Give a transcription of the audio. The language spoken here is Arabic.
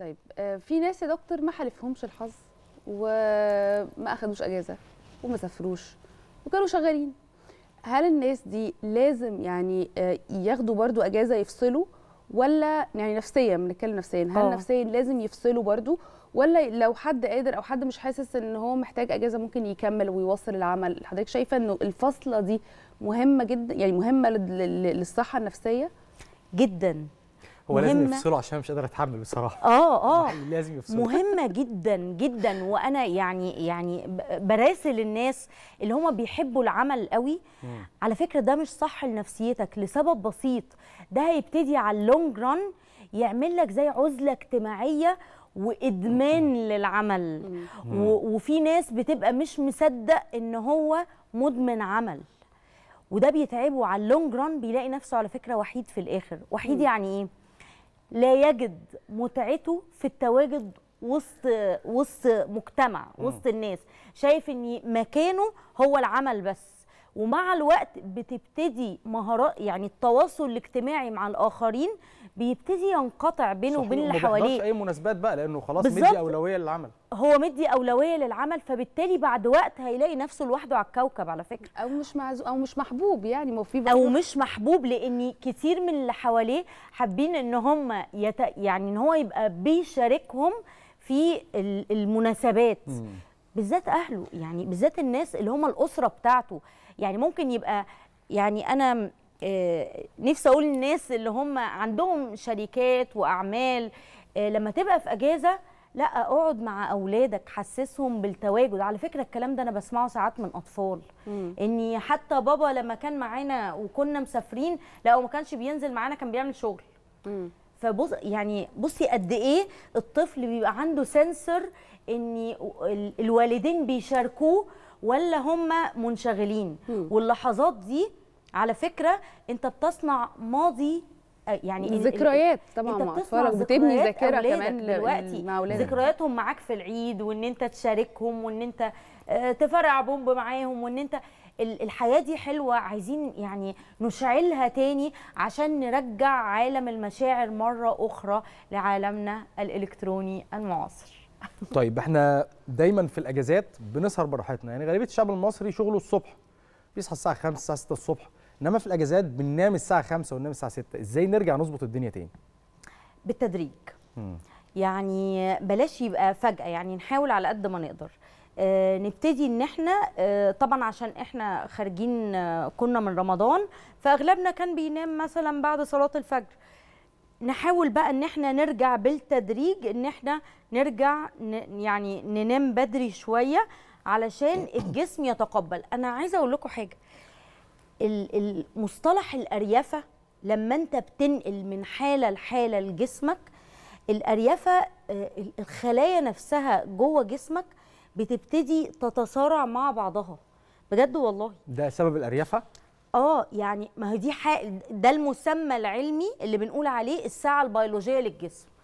طيب آه، في ناس يا دكتور ما حالفهمش الحظ وما اخدوش اجازه وما سافروش وكانوا شغالين هل الناس دي لازم يعني آه، ياخدوا برضو اجازه يفصلوا ولا يعني نفسيا بنتكلم نفسيا هل أوه. نفسيا لازم يفصلوا برضو ولا لو حد قادر او حد مش حاسس ان هو محتاج اجازه ممكن يكمل ويواصل العمل حضرتك شايفه انه الفصله دي مهمه جدا يعني مهمه للصحه النفسيه جدا هو مهمة. لازم يفصلوا عشان مش قادره اتحمل بصراحه اه اه لازم يفصلوا مهمه جدا جدا وانا يعني يعني براسل الناس اللي هم بيحبوا العمل قوي مم. على فكره ده مش صح لنفسيتك لسبب بسيط ده هيبتدي على اللونج ران يعمل لك زي عزله اجتماعيه وادمان للعمل وفي ناس بتبقى مش مصدق ان هو مدمن عمل وده بيتعبه على اللونج ران بيلاقي نفسه على فكره وحيد في الاخر وحيد مم. يعني ايه لا يجد متعته في التواجد وسط وسط مجتمع وسط الناس شايف ان مكانه هو العمل بس ومع الوقت بتبتدي مهارات يعني التواصل الاجتماعي مع الاخرين بيبتدي ينقطع بينه وبين اللي حواليه اي مناسبات بقى لانه خلاص مدي اولويه للعمل هو مدي اولويه للعمل فبالتالي بعد وقت هيلاقي نفسه لوحده على الكوكب على فكره او مش معزو او مش محبوب يعني ما في او مش محبوب لان كتير من اللي حواليه حابين ان هم يت... يعني ان هو يبقى بيشاركهم في المناسبات بالذات اهله يعني بالذات الناس اللي هم الاسره بتاعته يعني ممكن يبقى يعني انا آه، نفسي اقول للناس اللي هم عندهم شركات واعمال آه، لما تبقى في اجازه لا اقعد مع اولادك حسسهم بالتواجد على فكره الكلام ده انا بسمعه ساعات من اطفال مم. اني حتى بابا لما كان معانا وكنا مسافرين لا وما ما كانش بينزل معانا كان بيعمل شغل فبص يعني بصي قد ايه الطفل بيبقى عنده سنسر ان الوالدين بيشاركوه ولا هم منشغلين مم. واللحظات دي على فكره انت بتصنع ماضي آه، يعني ذكريات طبعا انت مع بتبني ذاكره كمان دلوقتي مع اولادك ذكرياتهم معاك في العيد وان انت تشاركهم وان انت آه، تفرع بومب معاهم وان انت الحياه دي حلوه عايزين يعني نشعلها تاني عشان نرجع عالم المشاعر مره اخرى لعالمنا الالكتروني المعاصر طيب احنا دايما في الاجازات بنسهر براحتنا يعني غالبيه الشعب المصري شغله الصبح بيصحى الساعه 5 6 الصبح انما في الاجازات بننام الساعه 5 وننام الساعه 6 ازاي نرجع نظبط الدنيا تاني بالتدريج مم. يعني بلاش يبقى فجاه يعني نحاول على قد ما نقدر آه، نبتدي ان احنا آه، طبعا عشان احنا خارجين آه، كنا من رمضان فاغلبنا كان بينام مثلا بعد صلاه الفجر نحاول بقى ان احنا نرجع بالتدريج ان احنا نرجع يعني ننام بدري شويه علشان الجسم يتقبل انا عايزه اقول لكم حاجه المصطلح الأريافة لما أنت بتنقل من حالة لحالة لجسمك الأريافة آه، الخلايا نفسها جوه جسمك بتبتدي تتصارع مع بعضها بجد والله ده سبب الأريافة؟ اه يعني ما هي دي ده المسمى العلمي اللي بنقول عليه الساعة البيولوجية للجسم